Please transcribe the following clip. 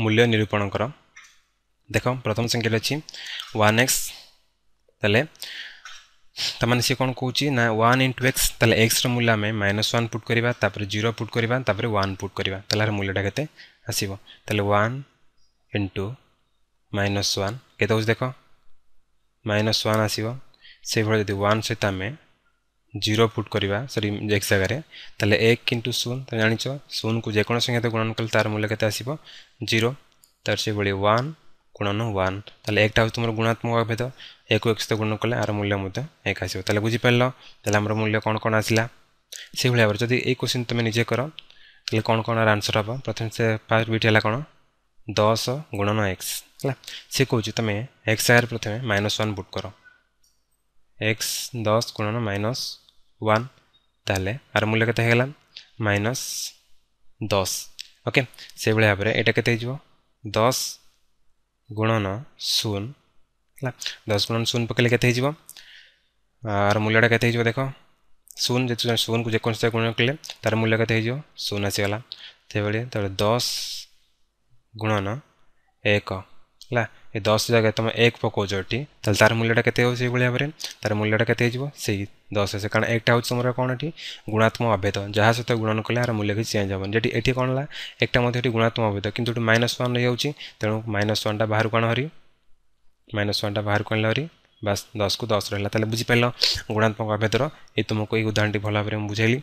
मूल्य निरूपण कर देख प्रथम संख्या अच्छी वन एक्स तमें सी कौन कौन ना वन इंटु एक्स तेल एक्सर मूल्य आम माइनस वन पुट करापर जीरो पुट करापर वन पुट करार मूल्यटा के आस इंटू माइनस वन के देख माइनस वन आसवे जी वन सहित आम জিরো পুট করা সরি এক্স জায়গায় তাহলে এক ইন্টু শূন্য তুমি জাঁচ শূন্যকে যেকোন সংখ্যাতে গুণন কলে তার মূল্য কেতে আসব জিরো তার সেভাবে ওয়ান গুণন ওয়ান তাহলে একটা হচ্ছে তোমার গুণাত্মক ভেদ এক এক্স তো গুণ কলে আর মূল্য মধ্যে এক আসব তাহলে বুঝিপারল তাহলে আমার মূল্য কোণ কোণ আসলা সেইভাবে ভাবে যদি এই কোশ্চিন তুমি নিজে কর তাহলে কোণ কোণ আর আনসর হব প্রথমে সে ফার্স্ট বিট হল কোণ দশ গুণন এক্স ହେଲା ସେ କହୁଛି ତୁମେ ଏକ୍ସ ଆଗରେ ପ୍ରଥମେ ମାଇନସ୍ ୱାନ୍ ବୁଟ୍ କର ଏକ୍ସ ଦଶ ଗୁଣନ ମାଇନସ୍ ওয়ান তাহলে আর মূল্য কত হয়ে গেলাম মাইনস দশ ওকে সেইভাবে ভাবে এটা কত হয়ে যাব দশ গুণন শূন্য ହେଲା ଦଶ ଗୁଣନ ଶୂନ ପକାଇଲେ କେତେ ହେଇଯିବ ଆର ମୂଲ୍ୟଟା କେତେ ହେଇଯିବ ଦେଖ ଶୂନ ଯେତେ ଶୂନକୁ ଯେକୌଣସି ଗୁଣ କଲେ ତା'ର ମୂଲ୍ୟ କେତେ ହେଇଯିବ ଶୂନ ଆସିଗଲା ସେଭଳି ତା'ପରେ ଦଶ ଗୁଣନ ଏକ ହେଲା ଏ ଦଶ ଜାଗାରେ ତୁମ ଏକ ପକାଉଛ ଏଠି ତାହେଲେ ତା'ର ମୂଲ୍ୟଟା କେତେ ହେଉଛି ଏଇଭଳି ଭାବରେ ତା'ର ମୂଲ୍ୟଟା କେତେ ହେଇଯିବ ସେଇ ଦଶ ସେ କାରଣ ଏକଟା ହେଉଛି ତୁମର କ'ଣ ଏଠି ଗୁଣାତ୍ମକ ଅଭେଦ ଯାହା ସହିତ ଗୁଣନ କଲେ ଏହାର ମୂଲ୍ୟ କିଛି ଚେଞ୍ଜ ହେବନି ଯେଠି ଏଠି କ'ଣ ହେଲା ଏକଟା ମଧ୍ୟ ଏଠି ଗୁଣାତ୍ମକ ଅଭେଦ କିନ୍ତୁ ଏଠି ମାଇନସ୍ ୱାନ୍ ରହିଯାଉଛି ତେଣୁ ମାଇନସ୍ ୱାନ୍ଟା ବାହାରକୁ ଆଣ ହରି ମାଇନସ୍ ୱାନ୍ଟା ବାହାରକୁ ଆଣିଲେ ହରି ବାସ୍ ଦଶକୁ ଦଶ ରହିଲା ତାହେଲେ ବୁଝିପାରିଲ ଗୁଣାତ୍ମକ ଅଭେଦର ଏ ତୁମକୁ ଏଇ ଉଦାହରଣଟି ଭଲ ଭାବରେ ମୁଁ ବୁଝାଇଲି